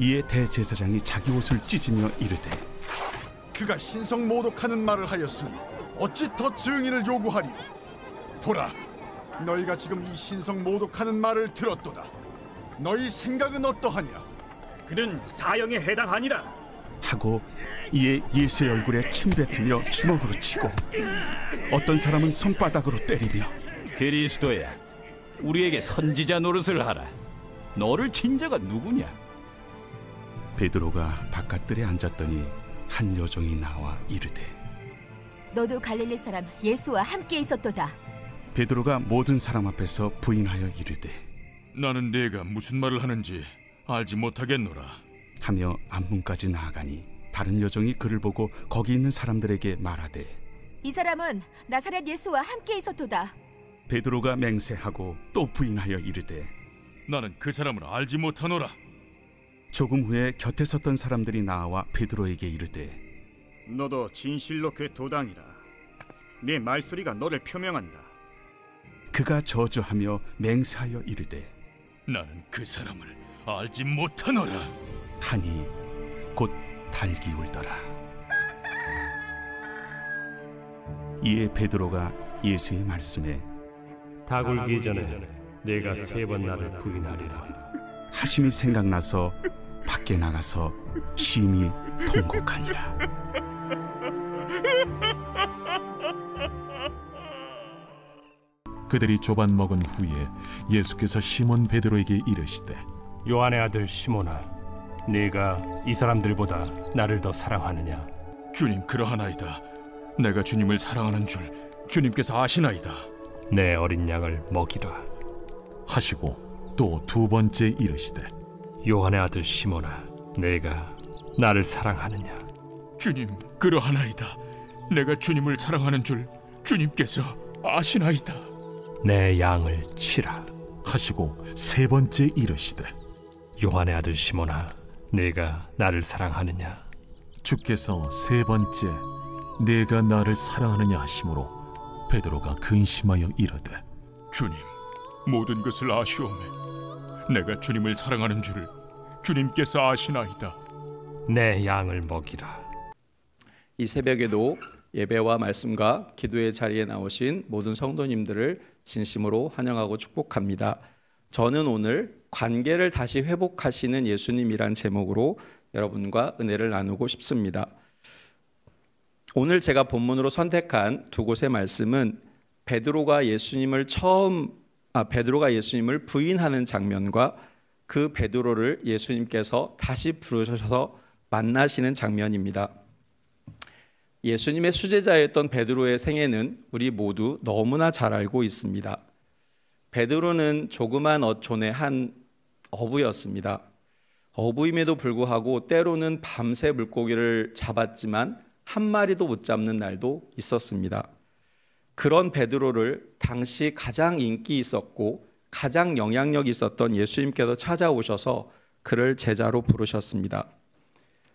이에 대제사장이 자기 옷을 찢으며 이르되 그가 신성 모독하는 말을 하였으니 어찌 더 증인을 요구하리요 보라 너희가 지금 이 신성 모독하는 말을 들었도다 너희 생각은 어떠하냐 그는 사형에 해당하니라 하고 이에 예수의 얼굴에 침 뱉으며 주먹으로 치고 어떤 사람은 손바닥으로 때리며 그리스도야 우리에게 선지자 노릇을 하라 너를 친자가 누구냐 베드로가 바깥들에 앉았더니 한 여종이 나와 이르되 너도 갈릴리 사람 예수와 함께 있었도다 베드로가 모든 사람 앞에서 부인하여 이르되 나는 네가 무슨 말을 하는지 알지 못하겠노라 하며 앞문까지 나아가니 다른 여종이 그를 보고 거기 있는 사람들에게 말하되 이 사람은 나사렛 예수와 함께 있었도다 베드로가 맹세하고 또 부인하여 이르되 나는 그 사람을 알지 못하노라 조금 후에 곁에 섰던 사람들이 나와 베드로에게 이르되 너도 진실로 그 도당이라 네 말소리가 너를 표명한다 그가 저주하며 맹세하여 이르되 나는 그 사람을 알지 못하노라 하니 곧 달기 울더라 이에 베드로가 예수의 말씀에 다굴기 전에 내가 세 번 나를 부인하리라 하심이 생각나서 밖에 나가서 심히 통곡하니라. 그들이 조반 먹은 후에 예수께서 시몬 베드로에게 이르시되 요한의 아들 시몬아 네가 이 사람들보다 나를 더 사랑하느냐 주님 그러하나이다 내가 주님을 사랑하는 줄 주님께서 아시나이다 내 어린 양을 먹이라 하시고 또두 번째 이르시되 요한의 아들 시몬아 내가 나를 사랑하느냐 주님 그러하나이다 내가 주님을 사랑하는 줄 주님께서 아시나이다 내 양을 치라 하시고 세 번째 이르시되 요한의 아들 시몬아 내가 나를 사랑하느냐 주께서 세 번째 내가 나를 사랑하느냐 하심으로 베드로가 근심하여 이르되 주님 모든 것을 아시오매 내가 주님을 사랑하는 줄 주님께서 아시나이다 내 양을 먹이라 이 새벽에도 예배와 말씀과 기도의 자리에 나오신 모든 성도님들을 진심으로 환영하고 축복합니다. 저는 오늘 관계를 다시 회복하시는 예수님이란 제목으로 여러분과 은혜를 나누고 싶습니다. 오늘 제가 본문으로 선택한 두 곳의 말씀은 베드로가 예수님을 처음 아, 베드로가 예수님을 부인하는 장면과 그 베드로를 예수님께서 다시 부르셔서 만나시는 장면입니다. 예수님의 수제자였던 베드로의 생애는 우리 모두 너무나 잘 알고 있습니다. 베드로는 조그만 어촌의 한 어부였습니다. 어부임에도 불구하고 때로는 밤새 물고기를 잡았지만 한 마리도 못 잡는 날도 있었습니다. 그런 베드로를 당시 가장 인기 있었고 가장 영향력 있었던 예수님께서 찾아오셔서 그를 제자로 부르셨습니다.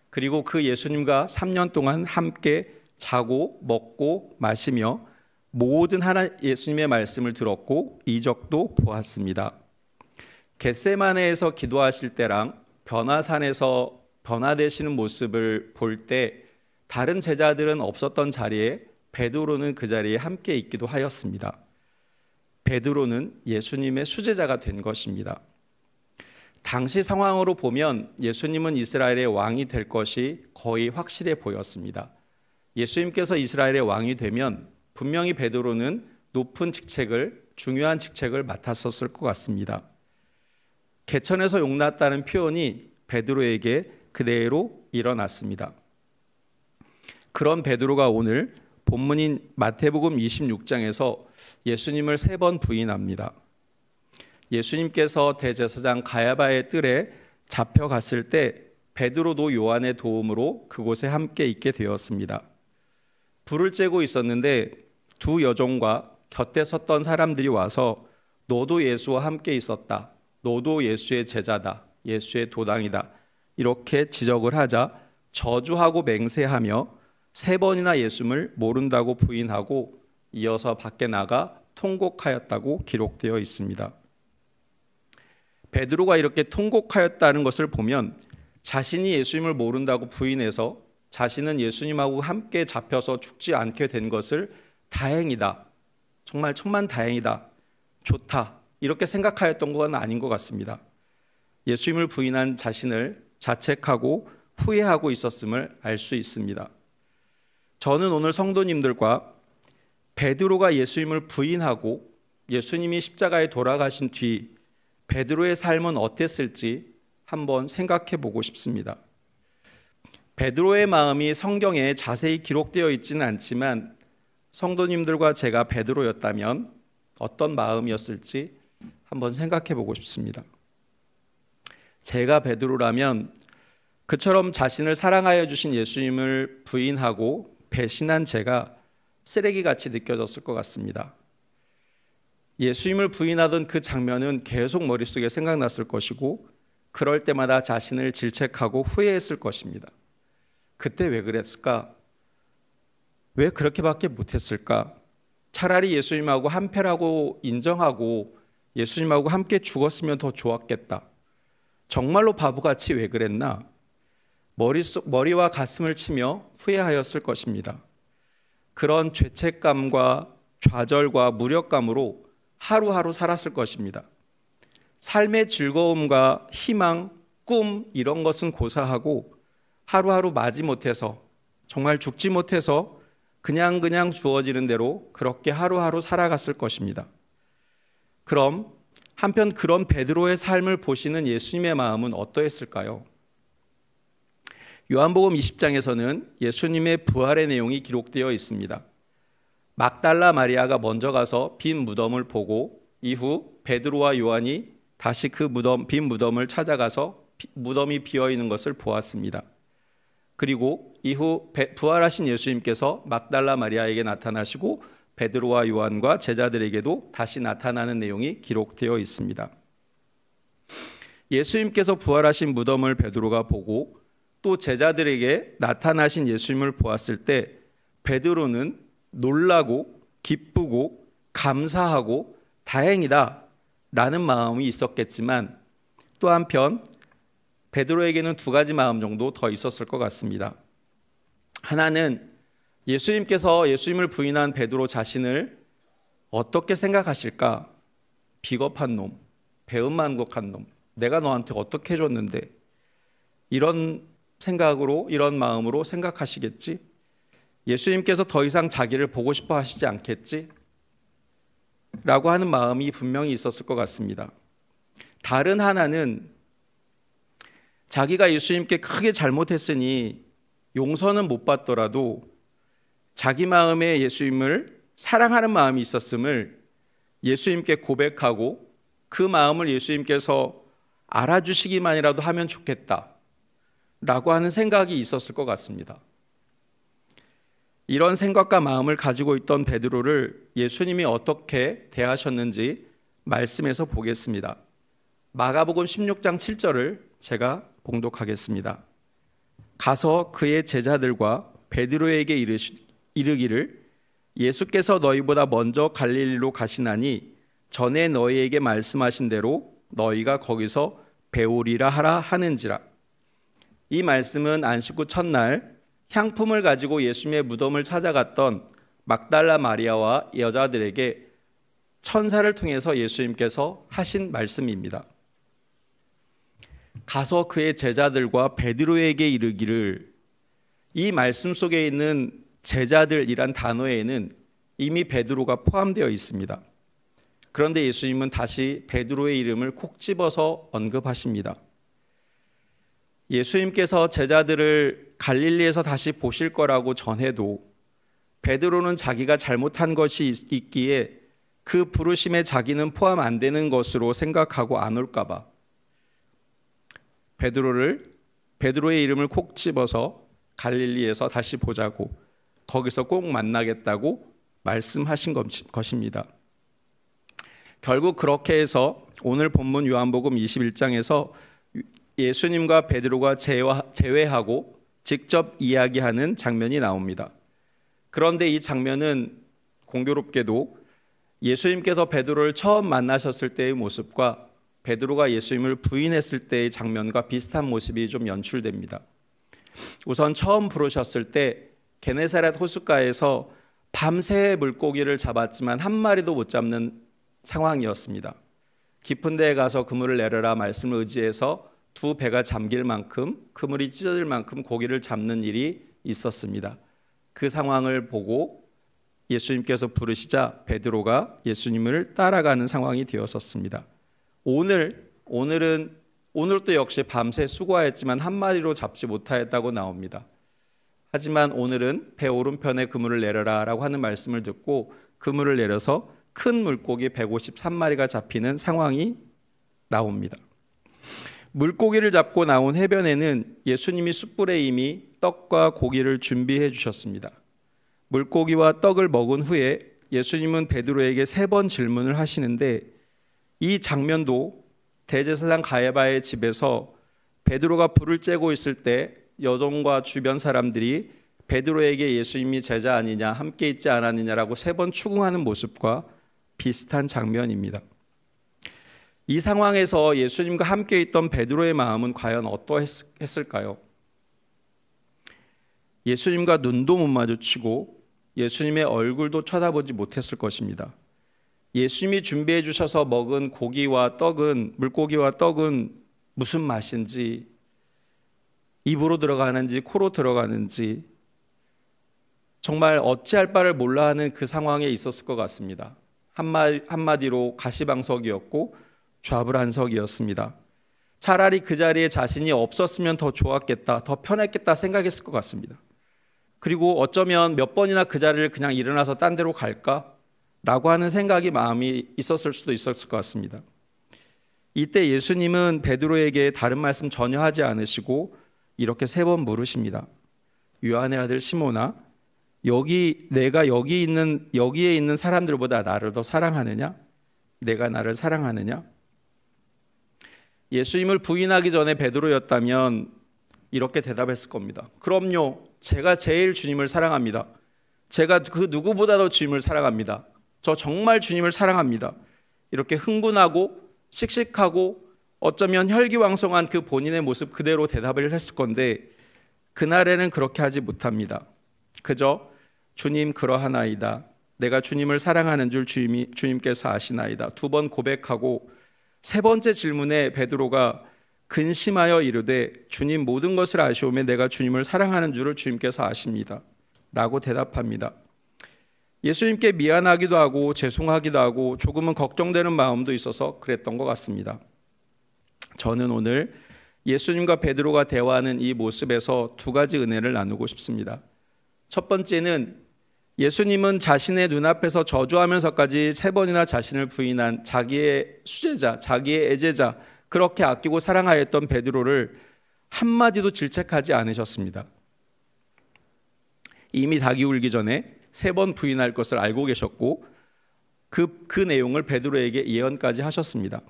그리고 그 예수님과 3년 동안 함께 자고 먹고 마시며 모든 하나 예수님의 말씀을 들었고 이적도 보았습니다. 겟세마네에서 기도하실 때랑 변화산에서 변화되시는 모습을 볼 때 다른 제자들은 없었던 자리에 베드로는 그 자리에 함께 있기도 하였습니다. 베드로는 예수님의 수제자가 된 것입니다. 당시 상황으로 보면 예수님은 이스라엘의 왕이 될 것이 거의 확실해 보였습니다. 예수님께서 이스라엘의 왕이 되면 분명히 베드로는 높은 직책을 중요한 직책을 맡았었을 것 같습니다. 개천에서 용났다는 표현이 베드로에게 그대로 일어났습니다. 그런 베드로가 오늘 본문인 마태복음 26장에서 예수님을 세 번 부인합니다. 예수님께서 대제사장 가야바의 뜰에 잡혀갔을 때 베드로도 요한의 도움으로 그곳에 함께 있게 되었습니다. 불을 쬐고 있었는데 두 여종과 곁에 섰던 사람들이 와서 너도 예수와 함께 있었다. 너도 예수의 제자다. 예수의 도당이다. 이렇게 지적을 하자 저주하고 맹세하며 세 번이나 예수님을 모른다고 부인하고 이어서 밖에 나가 통곡하였다고 기록되어 있습니다. 베드로가 이렇게 통곡하였다는 것을 보면 자신이 예수님을 모른다고 부인해서 자신은 예수님하고 함께 잡혀서 죽지 않게 된 것을 다행이다. 정말 천만 다행이다. 좋다. 이렇게 생각하였던 건 아닌 것 같습니다. 예수님을 부인한 자신을 자책하고 후회하고 있었음을 알 수 있습니다. 저는 오늘 성도님들과 베드로가 예수님을 부인하고 예수님이 십자가에 돌아가신 뒤 베드로의 삶은 어땠을지 한번 생각해 보고 싶습니다. 베드로의 마음이 성경에 자세히 기록되어 있지는 않지만 성도님들과 제가 베드로였다면 어떤 마음이었을지 한번 생각해 보고 싶습니다. 제가 베드로라면 그처럼 자신을 사랑하여 주신 예수님을 부인하고 배신한 제가 쓰레기같이 느껴졌을 것 같습니다. 예수님을 부인하던 그 장면은 계속 머릿속에 생각났을 것이고 그럴 때마다 자신을 질책하고 후회했을 것입니다. 그때 왜 그랬을까? 왜 그렇게밖에 못했을까? 차라리 예수님하고 한패라고 인정하고 예수님하고 함께 죽었으면 더 좋았겠다. 정말로 바보같이 왜 그랬나? 머릿속, 머리와 가슴을 치며 후회하였을 것입니다. 그런 죄책감과 좌절과 무력감으로 하루하루 살았을 것입니다. 삶의 즐거움과 희망, 꿈 이런 것은 고사하고 하루하루 마지 못해서 정말 죽지 못해서 그냥 그냥 주어지는 대로 그렇게 하루하루 살아갔을 것입니다. 그럼 한편 그런 베드로의 삶을 보시는 예수님의 마음은 어떠했을까요? 요한복음 20장에서는 예수님의 부활의 내용이 기록되어 있습니다. 막달라 마리아가 먼저 가서 빈 무덤을 보고 이후 베드로와 요한이 다시 그 무덤 빈 무덤을 찾아가서 무덤이 비어 있는 것을 보았습니다. 그리고 이후 부활하신 예수님께서 막달라 마리아에게 나타나시고 베드로와 요한과 제자들에게도 다시 나타나는 내용이 기록되어 있습니다. 예수님께서 부활하신 무덤을 베드로가 보고 또 제자들에게 나타나신 예수님을 보았을 때 베드로는 놀라고 기쁘고 감사하고 다행이다 라는 마음이 있었겠지만 또 한편 베드로에게는 두 가지 마음 정도 더 있었을 것 같습니다. 하나는 예수님께서 예수님을 부인한 베드로 자신을 어떻게 생각하실까? 비겁한 놈, 배은만곡한 놈, 내가 너한테 어떻게 해줬는데 이런 생각으로 이런 마음으로 생각하시겠지? 예수님께서 더 이상 자기를 보고 싶어 하시지 않겠지? 라고 하는 마음이 분명히 있었을 것 같습니다. 다른 하나는 자기가 예수님께 크게 잘못했으니 용서는 못 받더라도 자기 마음에 예수님을 사랑하는 마음이 있었음을 예수님께 고백하고 그 마음을 예수님께서 알아주시기만이라도 하면 좋겠다. 라고 하는 생각이 있었을 것 같습니다. 이런 생각과 마음을 가지고 있던 베드로를 예수님이 어떻게 대하셨는지 말씀에서 보겠습니다. 마가복음 16장 7절을 제가 봉독하겠습니다. 가서 그의 제자들과 베드로에게 이르기를 예수께서 너희보다 먼저 갈릴리로 가시나니 전에 너희에게 말씀하신 대로 너희가 거기서 배우리라 하라 하는지라 이 말씀은 안식구 첫날 향품을 가지고 예수님의 무덤을 찾아갔던 막달라 마리아와 여자들에게 천사를 통해서 예수님께서 하신 말씀입니다. 가서 그의 제자들과 베드로에게 이르기를 이 말씀 속에 있는 제자들이란 단어에는 이미 베드로가 포함되어 있습니다. 그런데 예수님은 다시 베드로의 이름을 콕 집어서 언급하십니다. 예수님께서 제자들을 갈릴리에서 다시 보실 거라고 전해도 베드로는 자기가 잘못한 것이 있기에 그 부르심에 자기는 포함 안 되는 것으로 생각하고 안 올까 봐 베드로를 베드로의 이름을 콕 집어서 갈릴리에서 다시 보자고 거기서 꼭 만나겠다고 말씀하신 것입니다. 결국 그렇게 해서 오늘 본문 요한복음 21장에서 예수님과 베드로가 제외하고 직접 이야기하는 장면이 나옵니다. 그런데 이 장면은 공교롭게도 예수님께서 베드로를 처음 만나셨을 때의 모습과 베드로가 예수님을 부인했을 때의 장면과 비슷한 모습이 좀 연출됩니다. 우선 처음 부르셨을 때 게네사렛 호숫가에서 밤새 물고기를 잡았지만 한 마리도 못 잡는 상황이었습니다. 깊은 데에 가서 그물을 내려라 말씀을 의지해서 두 배가 잠길 만큼 그물이 찢어질 만큼 고기를 잡는 일이 있었습니다. 그 상황을 보고 예수님께서 부르시자 베드로가 예수님을 따라가는 상황이 되었었습니다. 오늘 오늘은 오늘도 역시 밤새 수고하였지만 한 마리로 잡지 못하였다고 나옵니다. 하지만 오늘은 배 오른편에 그물을 내려라라고 하는 말씀을 듣고 그물을 내려서 큰 물고기 153마리가 잡히는 상황이 나옵니다. 물고기를 잡고 나온 해변에는 예수님이 숯불에 이미 떡과 고기를 준비해 주셨습니다. 물고기와 떡을 먹은 후에 예수님은 베드로에게 세 번 질문을 하시는데 이 장면도 대제사장 가야바의 집에서 베드로가 불을 쬐고 있을 때 여종과 주변 사람들이 베드로에게 예수님이 제자 아니냐 함께 있지 않았느냐라고 세 번 추궁하는 모습과 비슷한 장면입니다. 이 상황에서 예수님과 함께 있던 베드로의 마음은 과연 어떠했을까요? 예수님과 눈도 못 마주치고 예수님의 얼굴도 쳐다보지 못했을 것입니다. 예수님이 준비해 주셔서 먹은 고기와 떡은 물고기와 떡은 무슨 맛인지 입으로 들어가는지 코로 들어가는지 정말 어찌할 바를 몰라 하는 그 상황에 있었을 것 같습니다. 한마, 디로 가시방석이었고 좌불안석이었습니다. 차라리 그 자리에 자신이 없었으면 더 좋았겠다, 더 편했겠다 생각했을 것 같습니다. 그리고 어쩌면 몇 번이나 그 자리를 그냥 일어나서 딴 데로 갈까? 라고 하는 생각이 마음이 있었을 수도 있었을 것 같습니다. 이때 예수님은 베드로에게 다른 말씀 전혀 하지 않으시고 이렇게 세 번 물으십니다. 요한의 아들 시모나 여기 내가 여기 있는 여기에 있는 사람들보다 나를 더 사랑하느냐? 내가 나를 사랑하느냐? 예수님을 부인하기 전에 베드로였다면 이렇게 대답했을 겁니다. 그럼요. 제가 제일 주님을 사랑합니다. 제가 그 누구보다도 주님을 사랑합니다. 저 정말 주님을 사랑합니다. 이렇게 흥분하고 씩씩하고 어쩌면 혈기왕성한 그 본인의 모습 그대로 대답을 했을 건데 그날에는 그렇게 하지 못합니다. 그저 주님 그러하나이다. 내가 주님을 사랑하는 줄 주님이, 주님께서 아시나이다. 두 번 고백하고 세 번째 질문에 베드로가 근심하여 이르되 주님 모든 것을 아시오매 내가 주님을 사랑하는 줄을 주님께서 아십니다. 라고 대답합니다. 예수님께 미안하기도 하고 죄송하기도 하고 조금은 걱정되는 마음도 있어서 그랬던 것 같습니다. 저는 오늘 예수님과 베드로가 대화하는 이 모습에서 두 가지 은혜를 나누고 싶습니다. 첫 번째는 예수님은 자신의 눈앞에서 저주하면서까지 세 번이나 자신을 부인한 자기의 수제자, 자기의 애제자, 그렇게 아끼고 사랑하였던 베드로를 한마디도 질책하지 않으셨습니다. 이미 닭이 울기 전에 세 번 부인할 것을 알고 계셨고 그, 그 내용을 베드로에게 예언까지 하셨습니다.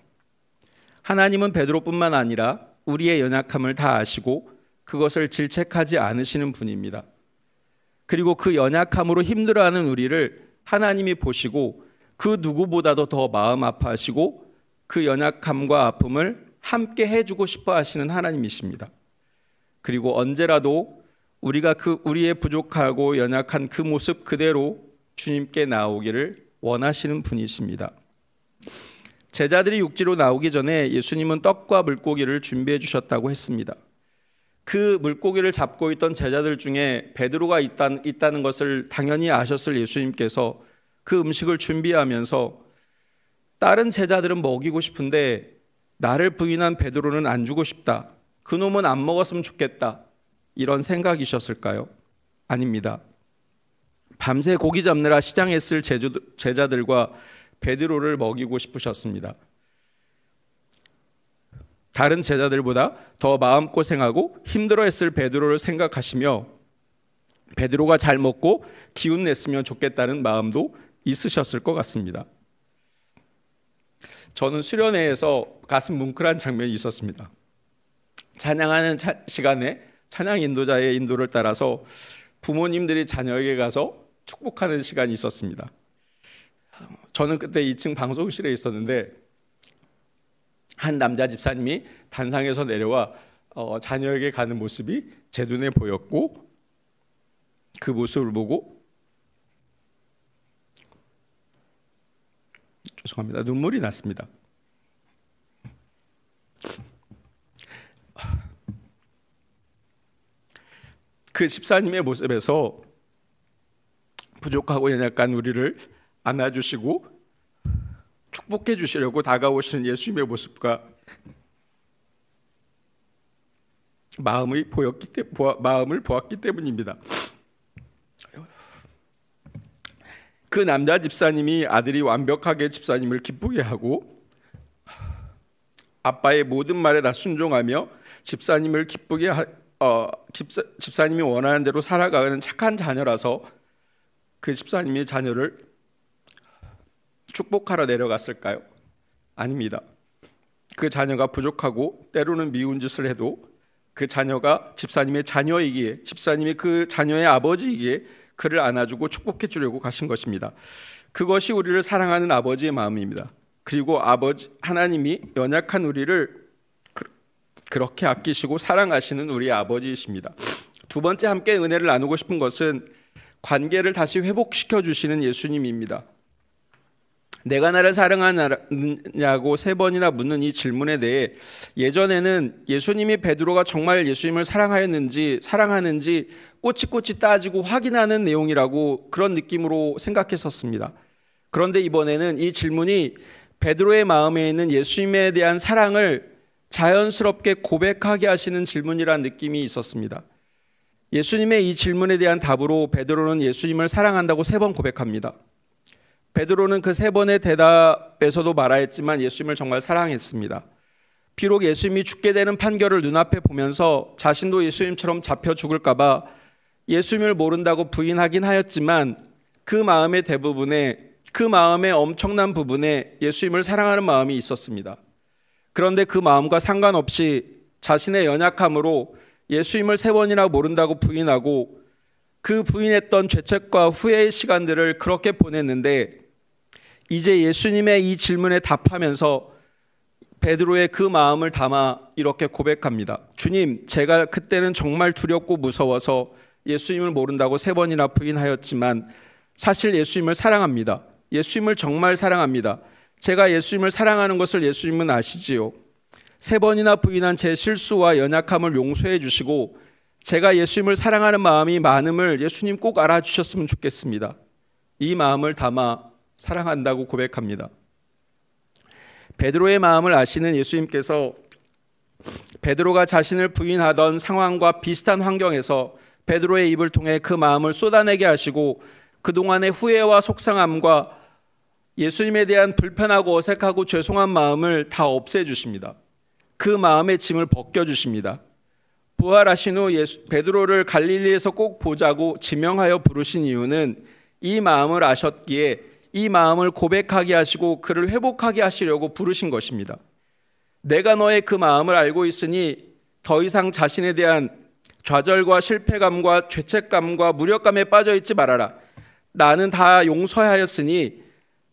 하나님은 베드로뿐만 아니라 우리의 연약함을 다 아시고 그것을 질책하지 않으시는 분입니다. 그리고 그 연약함으로 힘들어하는 우리를 하나님이 보시고 그 누구보다도 더 마음 아파하시고 그 연약함과 아픔을 함께 해주고 싶어 하시는 하나님이십니다. 그리고 언제라도 우리가 그 우리의 부족하고 연약한 그 모습 그대로 주님께 나오기를 원하시는 분이십니다. 제자들이 육지로 나오기 전에 예수님은 떡과 물고기를 준비해 주셨다고 했습니다. 그 물고기를 잡고 있던 제자들 중에 베드로가 있다, 는 것을 당연히 아셨을 예수님께서 그 음식을 준비하면서 다른 제자들은 먹이고 싶은데 나를 부인한 베드로는 안 주고 싶다. 그놈은 안 먹었으면 좋겠다. 이런 생각이셨을까요? 아닙니다. 밤새 고기 잡느라 시장에 쓸 제자들과 베드로를 먹이고 싶으셨습니다. 다른 제자들보다 더 마음 고생하고 힘들어했을 베드로를 생각하시며 베드로가 잘 먹고 기운 냈으면 좋겠다는 마음도 있으셨을 것 같습니다. 저는 수련회에서 가슴 뭉클한 장면이 있었습니다. 찬양하는 차, 시간에 찬양 인도자의 인도를 따라서 부모님들이 자녀에게 가서 축복하는 시간이 있었습니다. 저는 그때 2층 방송실에 있었는데 한 남자 집사님이 단상에서 내려와 어, 자녀에게 가는 모습이 제 눈에 보였고 그 모습을 보고 죄송합니다 눈물이 났습니다. 그 집사님의 모습에서 부족하고 연약한 우리를 안아주시고 축복해 주시려고 다가오시는 예수님의 모습과 마음이 보였기 때, 보아, 마음을 보았기 때문입니다. 그 남자 집사님이 아들이 완벽하게 집사님을 기쁘게 하고 아빠의 모든 말에 다 순종하며 집사님을 기쁘게 하, 어, 집사, 집사님이 원하는 대로 살아가는 착한 자녀라서 그 집사님이 자녀를 축복하러 내려갔을까요? 아닙니다. 그 자녀가 부족하고 때로는 미운 짓을 해도 그 자녀가 집사님의 자녀이기에 집사님이 그 자녀의 아버지이기에 그를 안아주고 축복해 주려고 가신 것입니다. 그것이 우리를 사랑하는 아버지의 마음입니다. 그리고 아버지 하나님이 연약한 우리를 그, 그렇게 아끼시고 사랑하시는 우리 아버지이십니다. 두 번째 함께 은혜를 나누고 싶은 것은 관계를 다시 회복시켜 주시는 예수님입니다. 내가 나를 사랑하냐고 세 번이나 묻는 이 질문에 대해 예전에는 예수님이 베드로가 정말 예수님을 사랑하였는지 사랑하는지 꼬치꼬치 따지고 확인하는 내용이라고 그런 느낌으로 생각했었습니다. 그런데 이번에는 이 질문이 베드로의 마음에 있는 예수님에 대한 사랑을 자연스럽게 고백하게 하시는 질문이란 느낌이 있었습니다. 예수님의 이 질문에 대한 답으로 베드로는 예수님을 사랑한다고 세 번 고백합니다. 베드로는 그 세 번의 대답에서도 말하였지만 예수님을 정말 사랑했습니다. 비록 예수님이 죽게 되는 판결을 눈앞에 보면서 자신도 예수님처럼 잡혀 죽을까봐 예수님을 모른다고 부인하긴 하였지만 그 마음의 대부분에 그 마음의 엄청난 부분에 예수님을 사랑하는 마음이 있었습니다. 그런데 그 마음과 상관없이 자신의 연약함으로 예수님을 세 번이나 모른다고 부인하고 그 부인했던 죄책과 후회의 시간들을 그렇게 보냈는데 이제 예수님의 이 질문에 답하면서 베드로의 그 마음을 담아 이렇게 고백합니다. 주님, 제가 그때는 정말 두렵고 무서워서 예수님을 모른다고 세 번이나 부인하였지만 사실 예수님을 사랑합니다. 예수님을 정말 사랑합니다. 제가 예수님을 사랑하는 것을 예수님은 아시지요. 세 번이나 부인한 제 실수와 연약함을 용서해 주시고 제가 예수님을 사랑하는 마음이 많음을 예수님 꼭 알아주셨으면 좋겠습니다. 이 마음을 담아 사랑한다고 고백합니다. 베드로의 마음을 아시는 예수님께서 베드로가 자신을 부인하던 상황과 비슷한 환경에서 베드로의 입을 통해 그 마음을 쏟아내게 하시고 그동안의 후회와 속상함과 예수님에 대한 불편하고 어색하고 죄송한 마음을 다 없애주십니다. 그 마음의 짐을 벗겨주십니다. 부활하신 후 예수, 베드로를 갈릴리에서 꼭 보자고 지명하여 부르신 이유는 이 마음을 아셨기에 이 마음을 고백하게 하시고 그를 회복하게 하시려고 부르신 것입니다. 내가 너의 그 마음을 알고 있으니 더 이상 자신에 대한 좌절과 실패감과 죄책감과 무력감에 빠져 있지 말아라. 나는 다 용서하였으니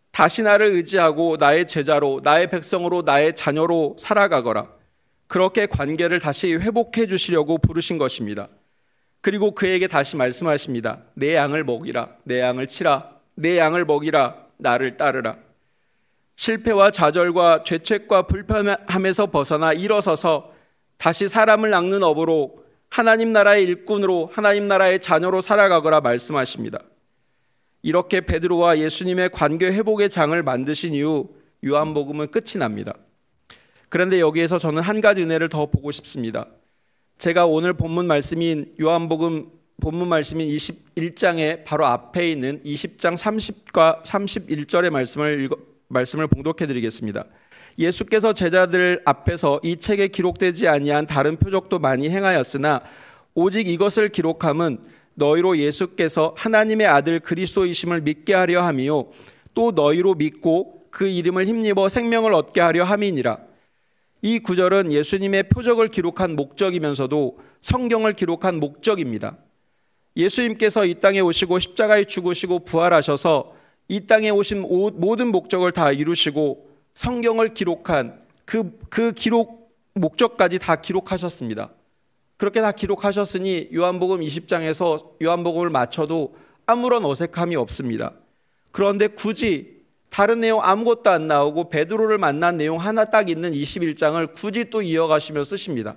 다시 나를 의지하고 나의 제자로, 나의 백성으로, 나의 자녀로 살아가거라. 그렇게 관계를 다시 회복해 주시려고 부르신 것입니다. 그리고 그에게 다시 말씀하십니다. 내 양을 먹이라, 내 양을 치라, 내 양을 먹이라 나를 따르라. 실패와 좌절과 죄책과 불편함에서 벗어나 일어서서 다시 사람을 낚는 업으로 하나님 나라의 일꾼으로 하나님 나라의 자녀로 살아가거라 말씀하십니다. 이렇게 베드로와 예수님의 관계 회복의 장을 만드신 이후 요한복음은 끝이 납니다. 그런데 여기에서 저는 한 가지 은혜를 더 보고 싶습니다. 제가 오늘 본문 말씀인 요한복음 본문 말씀인 21장의 바로 앞에 있는 20장 30과 31절의 말씀을 읽어, 말씀을 봉독해 드리겠습니다. 예수께서 제자들 앞에서 이 책에 기록되지 아니한 다른 표적도 많이 행하였으나 오직 이것을 기록함은 너희로 예수께서 하나님의 아들 그리스도이심을 믿게 하려 함이요 또 너희로 믿고 그 이름을 힘입어 생명을 얻게 하려 함이니라. 이 구절은 예수님의 표적을 기록한 목적이면서도 성경을 기록한 목적입니다. 예수님께서 이 땅에 오시고 십자가에 죽으시고 부활하셔서 이 땅에 오신 모든 목적을 다 이루시고 성경을 기록한 그, 그 기록, 목적까지 다 기록하셨습니다. 그렇게 다 기록하셨으니 요한복음 20장에서 요한복음을 마쳐도 아무런 어색함이 없습니다. 그런데 굳이 다른 내용 아무것도 안 나오고 베드로를 만난 내용 하나 딱 있는 21장을 굳이 또 이어가시며 쓰십니다.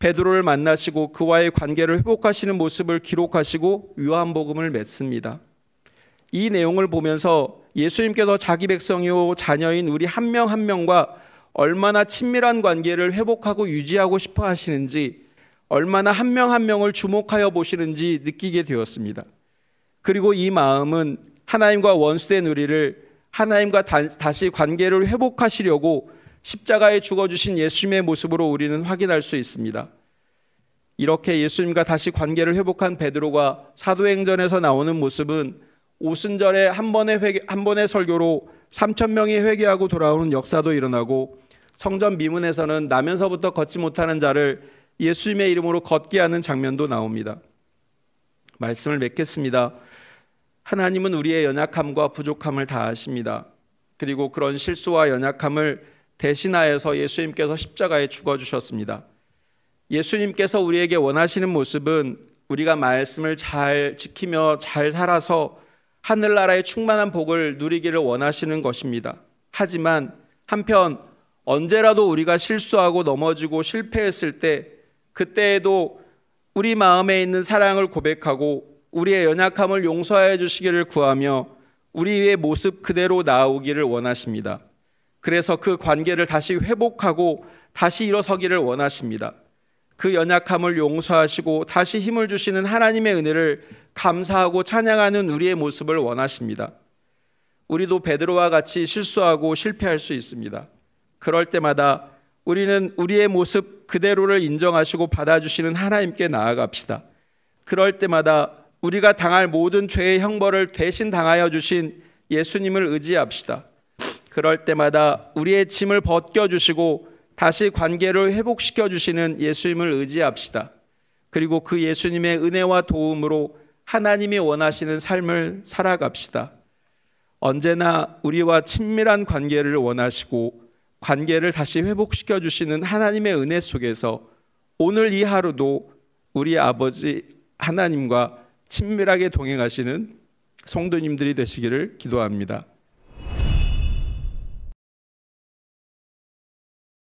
베드로를 만나시고 그와의 관계를 회복하시는 모습을 기록하시고 요한복음을 맺습니다. 이 내용을 보면서 예수님께서 자기 백성이요 자녀인 우리 한 명한 한 명과 얼마나 친밀한 관계를 회복하고 유지하고 싶어 하시는지 얼마나 한 명한 한 명을 주목하여 보시는지 느끼게 되었습니다. 그리고 이 마음은 하나님과 원수된 우리를 하나님과 다시 관계를 회복하시려고 십자가에 죽어주신 예수님의 모습으로 우리는 확인할 수 있습니다. 이렇게 예수님과 다시 관계를 회복한 베드로가 사도행전에서 나오는 모습은 오순절에 한 번의 회개, 한 번의 설교로 3천 명이 회개하고 돌아오는 역사도 일어나고 성전 미문에서는 나면서부터 걷지 못하는 자를 예수님의 이름으로 걷게 하는 장면도 나옵니다. 말씀을 맺겠습니다. 하나님은 우리의 연약함과 부족함을 다 아십니다. 그리고 그런 실수와 연약함을 대신하여서 예수님께서 십자가에 죽어 주셨습니다. 예수님께서 우리에게 원하시는 모습은 우리가 말씀을 잘 지키며 잘 살아서 하늘나라의 충만한 복을 누리기를 원하시는 것입니다. 하지만 한편 언제라도 우리가 실수하고 넘어지고 실패했을 때 그때에도 우리 마음에 있는 사랑을 고백하고 우리의 연약함을 용서해 주시기를 구하며 우리의 모습 그대로 나오기를 원하십니다. 그래서 그 관계를 다시 회복하고 다시 일어서기를 원하십니다. 그 연약함을 용서하시고 다시 힘을 주시는 하나님의 은혜를 감사하고 찬양하는 우리의 모습을 원하십니다. 우리도 베드로와 같이 실수하고 실패할 수 있습니다. 그럴 때마다 우리는 우리의 모습 그대로를 인정하시고 받아주시는 하나님께 나아갑시다. 그럴 때마다 우리가 당할 모든 죄의 형벌을 대신 당하여 주신 예수님을 의지합시다. 그럴 때마다 우리의 짐을 벗겨 주시고 다시 관계를 회복시켜 주시는 예수님을 의지합시다. 그리고 그 예수님의 은혜와 도움으로 하나님이 원하시는 삶을 살아갑시다. 언제나 우리와 친밀한 관계를 원하시고 관계를 다시 회복시켜 주시는 하나님의 은혜 속에서 오늘 이 하루도 우리 아버지 하나님과 친밀하게 동행하시는 성도님들이 되시기를 기도합니다.